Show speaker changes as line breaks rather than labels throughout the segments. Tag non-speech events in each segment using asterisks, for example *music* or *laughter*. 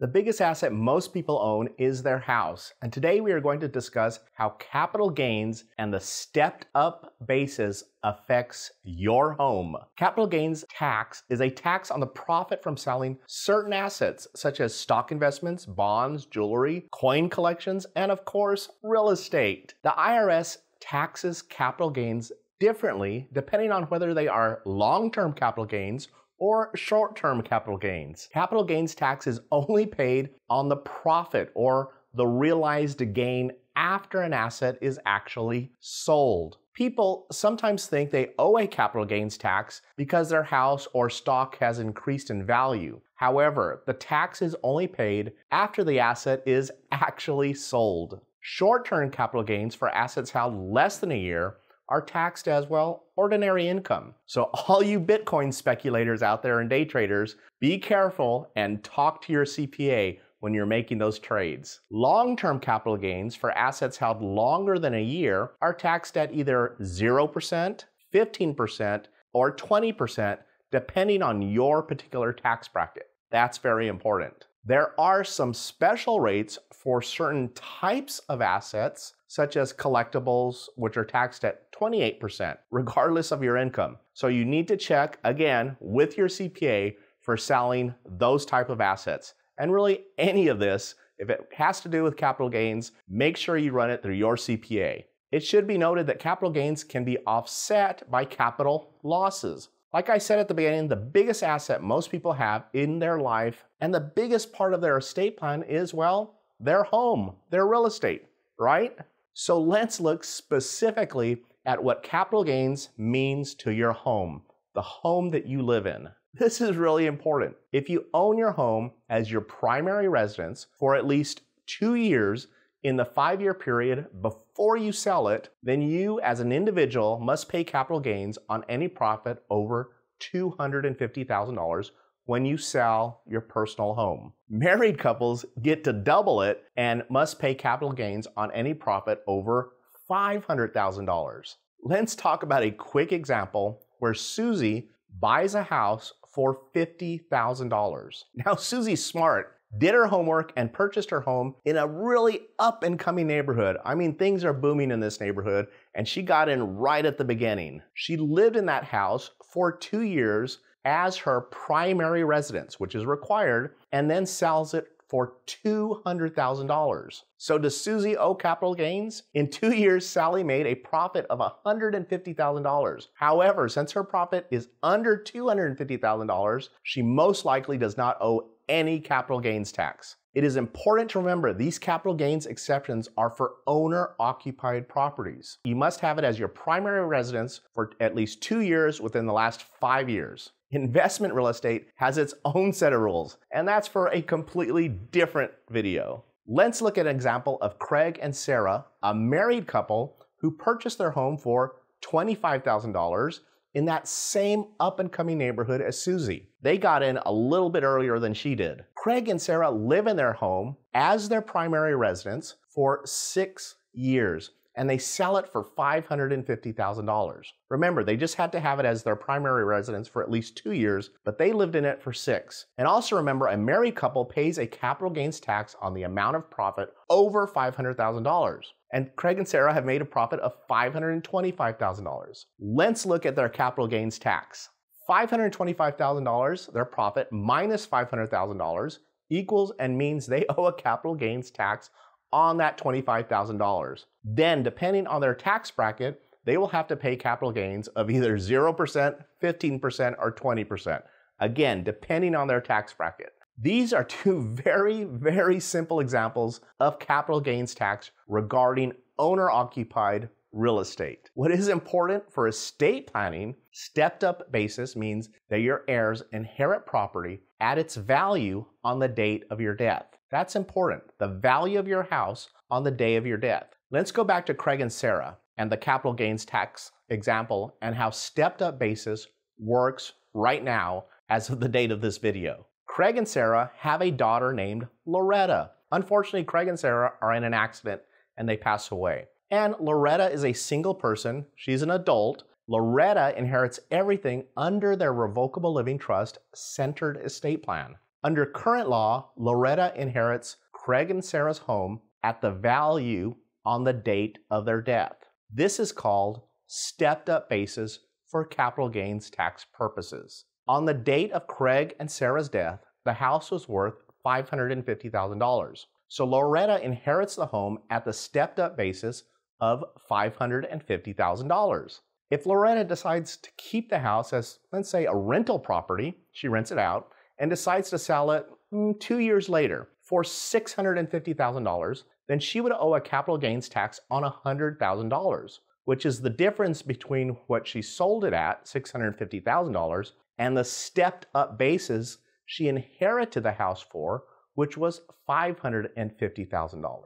The biggest asset most people own is their house, and today we are going to discuss how capital gains and the stepped up basis affects your home. Capital gains tax is a tax on the profit from selling certain assets such as stock investments, bonds, jewelry, coin collections, and of course, real estate. The IRS taxes capital gains differently depending on whether they are long-term capital gains or short-term capital gains. Capital gains tax is only paid on the profit or the realized gain after an asset is actually sold. People sometimes think they owe a capital gains tax because their house or stock has increased in value. However, the tax is only paid after the asset is actually sold. Short term capital gains for assets held less than a year are taxed as well, ordinary income. So, *laughs* all you Bitcoin speculators out there and day traders, be careful and talk to your CPA when you're making those trades. Long term capital gains for assets held longer than a year are taxed at either 0%, 15%, or 20%, depending on your particular tax bracket. That's very important. There are some special rates for certain types of assets such as collectibles, which are taxed at 28%, regardless of your income. So you need to check again with your CPA for selling those type of assets. And really any of this, if it has to do with capital gains, make sure you run it through your CPA. It should be noted that capital gains can be offset by capital losses. Like I said at the beginning, the biggest asset most people have in their life and the biggest part of their estate plan is, well, their home, their real estate, right? So let's look specifically at what capital gains means to your home, the home that you live in. This is really important. If you own your home as your primary residence for at least two years in the five year period before you sell it, then you as an individual must pay capital gains on any profit over $250,000 when you sell your personal home. Married couples get to double it and must pay capital gains on any profit over $500,000. Let's talk about a quick example where Susie buys a house for $50,000. Now, Susie's smart, did her homework, and purchased her home in a really up and coming neighborhood. I mean, things are booming in this neighborhood, and she got in right at the beginning. She lived in that house for two years as her primary residence, which is required, and then sells it for $200,000. So does Susie owe Capital Gains, in two years, Sally made a profit of $150,000. However, since her profit is under $250,000, she most likely does not owe any capital gains tax. It is important to remember these capital gains exceptions are for owner occupied properties. You must have it as your primary residence for at least two years within the last five years. Investment real estate has its own set of rules, and that's for a completely different video. Let's look at an example of Craig and Sarah, a married couple who purchased their home for $25,000 in that same up and coming neighborhood as Susie. They got in a little bit earlier than she did. Craig and Sarah live in their home as their primary residence for six years and they sell it for $550,000. Remember, they just had to have it as their primary residence for at least two years, but they lived in it for six. And also remember, a married couple pays a capital gains tax on the amount of profit over $500,000 and Craig and Sarah have made a profit of $525,000. Let's look at their capital gains tax. $525,000, their profit minus $500,000 equals and means they *laughs* owe a capital gains tax on that $25,000. Then, depending on their tax bracket, they will have to pay capital gains of either 0%, 15%, or 20%. Again, depending on their tax bracket. These are two *laughs* very, very simple examples of capital gains tax regarding owner occupied real estate. What is important for estate planning, stepped up basis means that your heirs inherit property at its value on the date of your death. That's important, the value of your house on the day of your death. Let's go back to Craig and Sarah and the capital gains tax example and how stepped up basis works right now as of the date of this video. Craig and Sarah have a daughter named Loretta. Unfortunately, Craig and Sarah are in an accident and they pass away. And Loretta is a single person, she's an adult. Loretta inherits everything under their revocable living trust centered estate plan. Under current law, Loretta inherits Craig and Sarah's home at the value on the date of their death. This is called stepped up basis for capital gains tax purposes. On the date of Craig and Sarah's death, the house was worth $550,000. So Loretta inherits the home at the stepped up basis of $550,000. If Loretta decides to keep the house as, let's say, a rental property, she rents it out, and decides to sell it mm, two years later for $650,000, then she would owe a capital gains tax on $100,000, which is the difference between what she sold it at, $650,000, and the stepped up basis she inherited the house for, which was $550,000.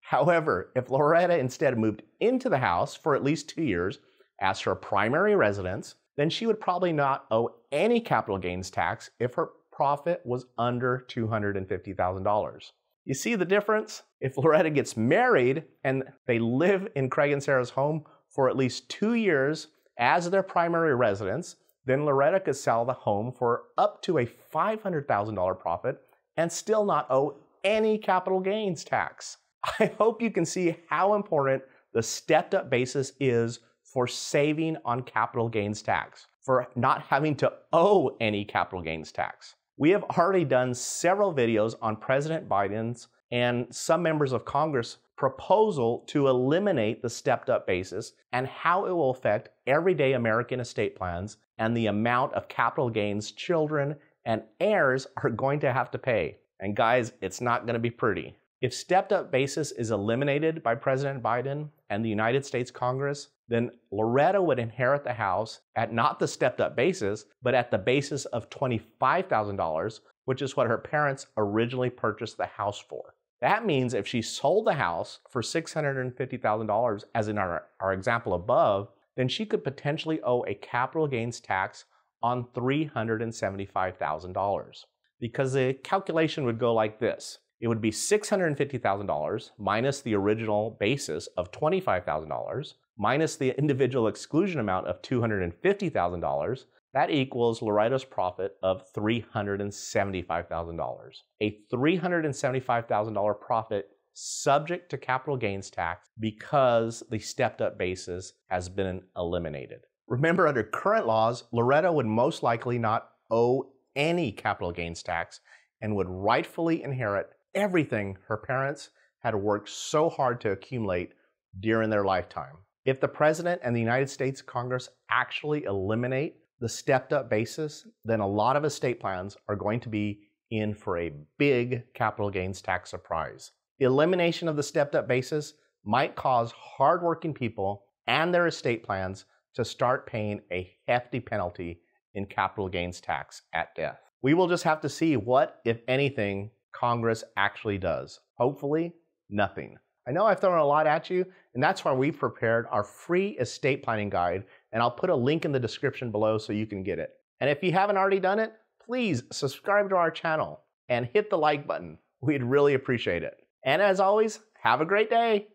However, if Loretta instead moved into the house for at least two years as her primary residence, then she would probably not owe any capital gains tax if her profit was under $250,000. You see the difference? If Loretta gets married and they live in Craig and Sarah's home for at least two years as their primary residence, then Loretta could sell the home for up to a $500,000 profit and still not owe any capital gains tax. *laughs* I hope you can see how important the stepped up basis is for saving on capital gains tax, for not having to owe any capital gains tax. We have already done several videos on President Biden's and some members of Congress proposal to eliminate the stepped up basis and how it will affect everyday American estate plans and the amount of capital gains children and heirs are going to have to pay. And guys, it's not going to be pretty. If stepped up basis is eliminated by President Biden and the United States Congress, then Loretta would inherit the house at not the stepped up basis, but at the basis of $25,000, which is what her parents originally purchased the house for. That means if she sold the house for $650,000, as in our, our example above, then she could potentially owe a capital gains tax on $375,000. Because the calculation would go like this it would be $650,000 minus the original basis of $25,000 minus the individual exclusion amount of $250,000. That equals Laredo's profit of $375,000. A $375,000 profit subject to capital gains tax because the stepped up basis has been eliminated. Remember, under current laws, Loretto would most likely not owe any capital gains tax and would rightfully inherit everything her parents had worked so hard to accumulate during their lifetime. If the President and the United States Congress actually eliminate the stepped up basis, then a lot of estate plans are going to be in for a big capital gains tax surprise. The elimination of the stepped up basis might cause hardworking people and their estate plans to start paying a hefty penalty in capital gains tax at death. We will just have to see what, if anything, Congress actually does. Hopefully, nothing. I know I've thrown a lot at you, and that's why we've prepared our free estate planning guide, and I'll put a link in the description below so you can get it. And if you haven't already done it, please subscribe to our channel and hit the like button. We'd really appreciate it. And as always, have a great day.